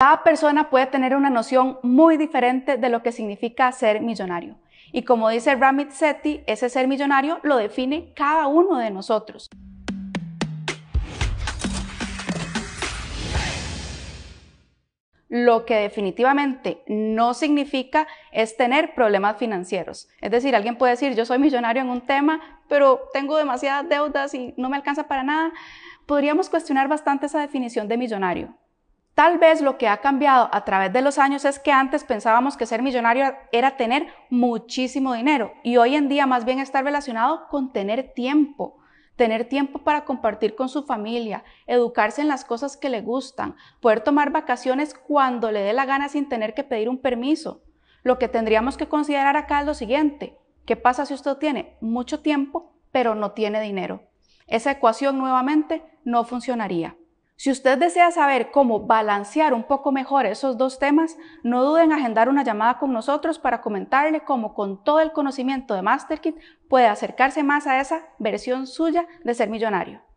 Cada persona puede tener una noción muy diferente de lo que significa ser millonario. Y como dice Ramit Sethi, ese ser millonario lo define cada uno de nosotros. Lo que definitivamente no significa es tener problemas financieros. Es decir, alguien puede decir, yo soy millonario en un tema, pero tengo demasiadas deudas y no me alcanza para nada. Podríamos cuestionar bastante esa definición de millonario. Tal vez lo que ha cambiado a través de los años es que antes pensábamos que ser millonario era tener muchísimo dinero y hoy en día más bien estar relacionado con tener tiempo, tener tiempo para compartir con su familia, educarse en las cosas que le gustan, poder tomar vacaciones cuando le dé la gana sin tener que pedir un permiso. Lo que tendríamos que considerar acá es lo siguiente, ¿qué pasa si usted tiene mucho tiempo pero no tiene dinero? Esa ecuación nuevamente no funcionaría. Si usted desea saber cómo balancear un poco mejor esos dos temas, no duden en agendar una llamada con nosotros para comentarle cómo con todo el conocimiento de MasterKit puede acercarse más a esa versión suya de ser millonario.